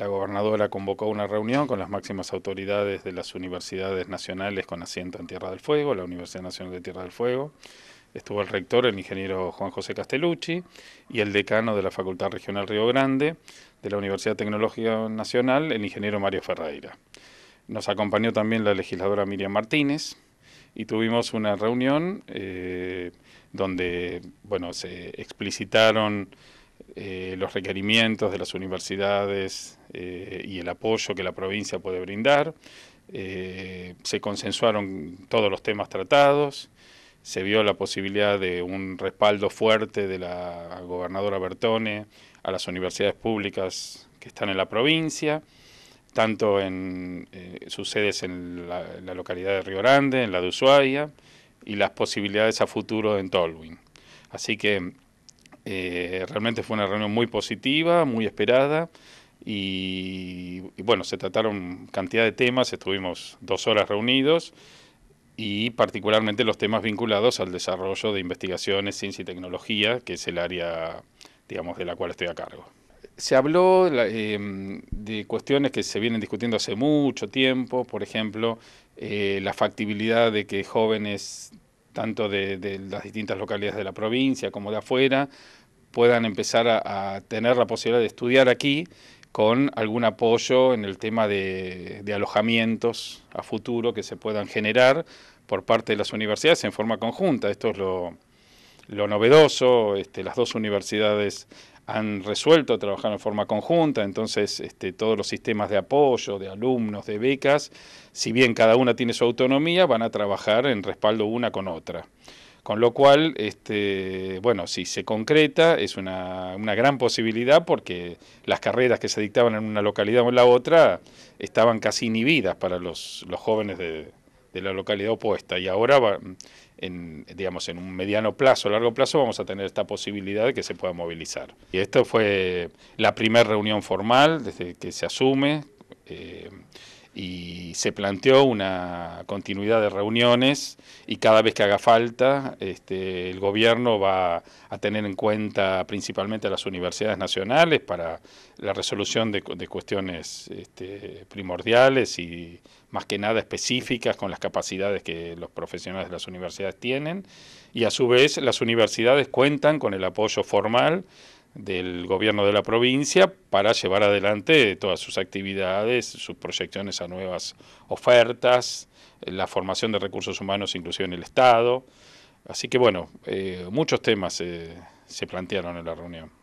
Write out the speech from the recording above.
la gobernadora convocó una reunión con las máximas autoridades de las universidades nacionales con asiento en Tierra del Fuego, la Universidad Nacional de Tierra del Fuego. Estuvo el rector, el ingeniero Juan José Castellucci, y el decano de la Facultad Regional Río Grande de la Universidad Tecnológica Nacional, el ingeniero Mario Ferreira. Nos acompañó también la legisladora Miriam Martínez y tuvimos una reunión eh, donde bueno, se explicitaron eh, los requerimientos de las universidades eh, y el apoyo que la provincia puede brindar. Eh, se consensuaron todos los temas tratados, se vio la posibilidad de un respaldo fuerte de la gobernadora Bertone a las universidades públicas que están en la provincia, tanto en sus sedes en la, localidad de Río Grande, en la de Ushuaia, y las posibilidades a futuro en Tolwyn. Así que eh, realmente fue una reunión muy positiva, muy esperada. Y, bueno, se trataron cantidad de temas, estuvimos dos horas reunidos y particularmente los temas vinculados al desarrollo de investigaciones, ciencia y tecnología, que es el área, digamos, de la cual estoy a cargo. Se habló em, de cuestiones que se vienen discutiendo hace mucho tiempo, por ejemplo, eh, la factibilidad de que jóvenes tanto de, las distintas localidades de la provincia como de afuera, puedan empezar a, tener la posibilidad de estudiar aquí con algún apoyo en el tema de, alojamientos a futuro que se puedan generar por parte de las universidades en forma conjunta. Esto es lo, novedoso, este, las dos universidades han resuelto trabajar en forma conjunta, entonces este, todos los sistemas de apoyo, de alumnos, de becas, si bien cada una tiene su autonomía, van a trabajar en respaldo una con otra. Con lo cual, este, bueno, si se concreta, es una, gran posibilidad porque las carreras que se dictaban en una localidad o en la otra estaban casi inhibidas para los, jóvenes de, de la localidad opuesta y ahora va, en, digamos, en un mediano plazo, largo plazo, vamos a tener esta posibilidad de que se pueda movilizar. Y esto fue la primera reunión formal desde que se asume. Eh, y se planteó una continuidad de reuniones y cada vez que haga falta este, el gobierno va a tener en cuenta principalmente a las universidades nacionales para la resolución de, cuestiones este, primordiales y más que nada específicas con las capacidades que los profesionales de las universidades tienen y a su vez las universidades cuentan con el apoyo formal del gobierno de la provincia para llevar adelante todas sus actividades, sus proyecciones a nuevas ofertas, eh, la formación de recursos humanos inclusive en el Estado. Así que bueno, eh, muchos temas eh, se plantearon en la reunión.